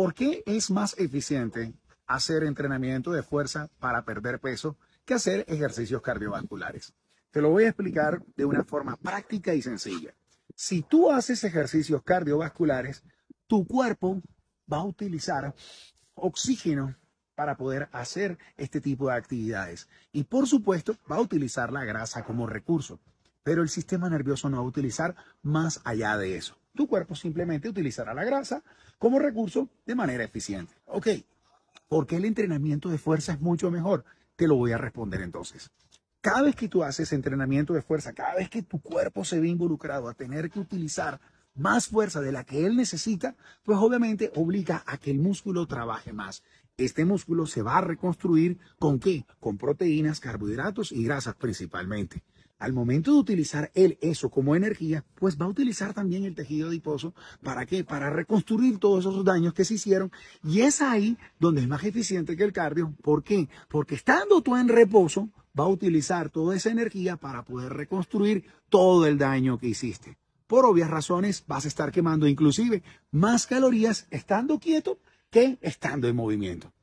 ¿Por qué es más eficiente hacer entrenamiento de fuerza para perder peso que hacer ejercicios cardiovasculares? Te lo voy a explicar de una forma práctica y sencilla. Si tú haces ejercicios cardiovasculares, tu cuerpo va a utilizar oxígeno para poder hacer este tipo de actividades. Y por supuesto, va a utilizar la grasa como recurso, pero el sistema nervioso no va a utilizar más allá de eso tu cuerpo simplemente utilizará la grasa como recurso de manera eficiente. Ok, ¿por qué el entrenamiento de fuerza es mucho mejor? Te lo voy a responder entonces. Cada vez que tú haces entrenamiento de fuerza, cada vez que tu cuerpo se ve involucrado a tener que utilizar más fuerza de la que él necesita, pues obviamente obliga a que el músculo trabaje más. Este músculo se va a reconstruir con qué? Con proteínas, carbohidratos y grasas principalmente. Al momento de utilizar él eso como energía, pues va a utilizar también el tejido adiposo. ¿Para qué? Para reconstruir todos esos daños que se hicieron. Y es ahí donde es más eficiente que el cardio. ¿Por qué? Porque estando tú en reposo, va a utilizar toda esa energía para poder reconstruir todo el daño que hiciste por obvias razones vas a estar quemando inclusive más calorías estando quieto que estando en movimiento.